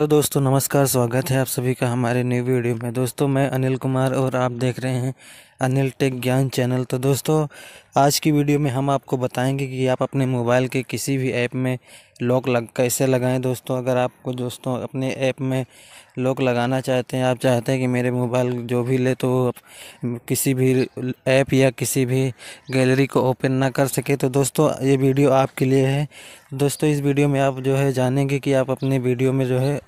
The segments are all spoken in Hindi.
तो दोस्तों नमस्कार स्वागत है आप सभी का हमारे न्यू वीडियो में दोस्तों मैं अनिल कुमार और आप देख रहे हैं अनिल टेक ज्ञान चैनल तो दोस्तों आज की वीडियो में हम आपको बताएंगे कि आप अपने मोबाइल के किसी भी ऐप में लॉक लग कैसे लगाएं दोस्तों अगर आपको दोस्तों अपने ऐप में लॉक लगाना चाहते हैं आप चाहते हैं कि मेरे मोबाइल जो भी ले तो किसी भी ऐप या किसी भी गैलरी को ओपन ना कर सके तो दोस्तों ये वीडियो आपके लिए है दोस्तों इस वीडियो में आप जो है जानेंगे कि आप अपने वीडियो में जो है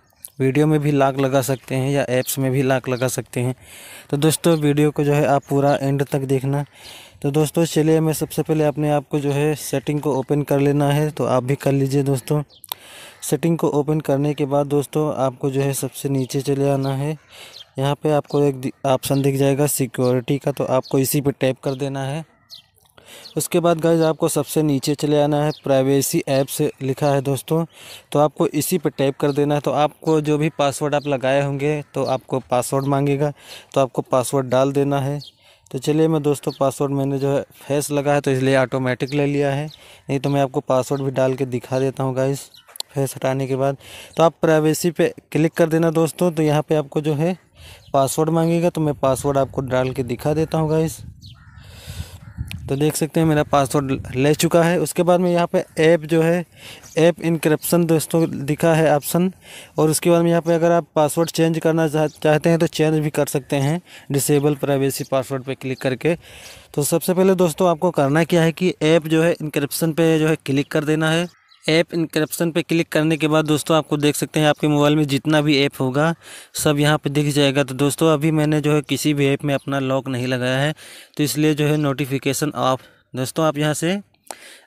वीडियो में भी लाख लगा सकते हैं या ऐप्स में भी लाख लगा सकते हैं तो दोस्तों वीडियो को जो है आप पूरा एंड तक देखना तो दोस्तों चलिए मैं सबसे पहले अपने आप को जो है सेटिंग को ओपन कर लेना है तो आप भी कर लीजिए दोस्तों सेटिंग को ओपन करने के बाद दोस्तों आपको जो है सबसे नीचे चले आना है यहाँ पे आपको एक ऑप्शन दिख जाएगा सिक्योरिटी का तो आपको इसी पे टैप कर देना है उसके बाद गाइज आपको सबसे नीचे चले आना है प्राइवेसी ऐप्स लिखा है दोस्तों तो आपको इसी पर टाइप कर देना है तो आपको जो भी पासवर्ड आप लगाए होंगे तो आपको पासवर्ड मांगेगा तो आपको पासवर्ड डाल देना है तो चलिए मैं दोस्तों पासवर्ड मैंने जो है फेस लगा है तो इसलिए ऑटोमेटिक ले लिया है नहीं तो मैं आपको पासवर्ड भी डाल के दिखा देता हूँ गाइस फेस हटाने के बाद तो आप प्राइवेसी पे क्लिक कर देना दोस्तों तो यहाँ पे आपको जो है पासवर्ड मांगेगा तो मैं पासवर्ड आपको डाल के दिखा देता हूँ गाइस तो देख सकते हैं मेरा पासवर्ड ले चुका है उसके बाद में यहाँ पे ऐप जो है ऐप इनक्रप्शन दोस्तों दिखा है ऑप्शन और उसके बाद में यहाँ पे अगर आप पासवर्ड चेंज करना चाहते हैं तो चेंज भी कर सकते हैं डिसेबल प्राइवेसी पासवर्ड पे क्लिक करके तो सबसे पहले दोस्तों आपको करना क्या है कि ऐप जो है इनक्रप्शन पर जो है क्लिक कर देना है ऐप इंक्रप्शन पे क्लिक करने के बाद दोस्तों आपको देख सकते हैं आपके मोबाइल में जितना भी ऐप होगा सब यहाँ पे दिख जाएगा तो दोस्तों अभी मैंने जो है किसी भी ऐप में अपना लॉक नहीं लगाया है तो इसलिए जो है नोटिफिकेशन ऑफ दोस्तों आप यहाँ से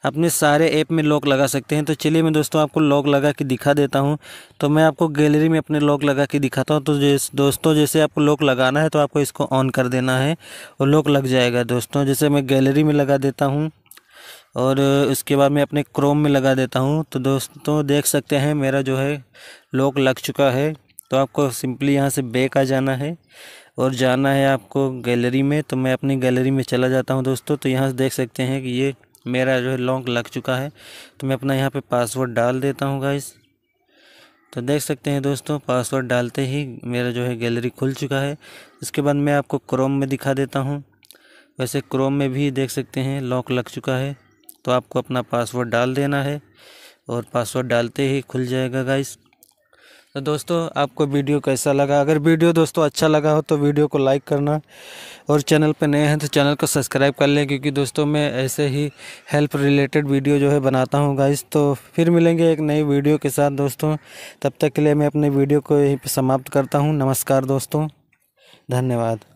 अपने सारे ऐप में लॉक लगा सकते हैं तो चलिए मैं दोस्तों आपको लॉक लगा के दिखा देता हूँ तो मैं आपको गैलरी में अपने लॉक लगा के दिखाता हूँ तो जैसे दोस्तों जैसे आपको लॉक लगाना है तो आपको इसको ऑन कर देना है और लॉक लग जाएगा दोस्तों जैसे मैं गैलरी में लगा देता हूँ और उसके बाद मैं अपने क्रोम में लगा देता हूँ तो दोस्तों देख सकते हैं मेरा जो है लॉक लग चुका है तो आपको सिंपली यहाँ से बैक आ जाना है और जाना है आपको गैलरी में तो मैं अपनी गैलरी में चला जाता हूँ दोस्तों तो यहाँ से देख सकते हैं कि ये मेरा जो है लॉक लग चुका है तो मैं अपना यहाँ पर पासवर्ड डाल देता हूँ गाइस तो देख सकते हैं दोस्तों पासवर्ड डालते ही मेरा जो है गैलरी खुल चुका है इसके बाद मैं आपको क्रोम में दिखा देता हूँ वैसे क्रोम में भी देख सकते हैं लॉक लग चुका है तो आपको अपना पासवर्ड डाल देना है और पासवर्ड डालते ही खुल जाएगा गाइस तो दोस्तों आपको वीडियो कैसा लगा अगर वीडियो दोस्तों अच्छा लगा हो तो वीडियो को लाइक करना और चैनल पर नए हैं तो चैनल को सब्सक्राइब कर लें क्योंकि दोस्तों मैं ऐसे ही हेल्प रिलेटेड वीडियो जो है बनाता हूं गाइस तो फिर मिलेंगे एक नई वीडियो के साथ दोस्तों तब तक के लिए मैं अपने वीडियो को यहीं पर समाप्त करता हूँ नमस्कार दोस्तों धन्यवाद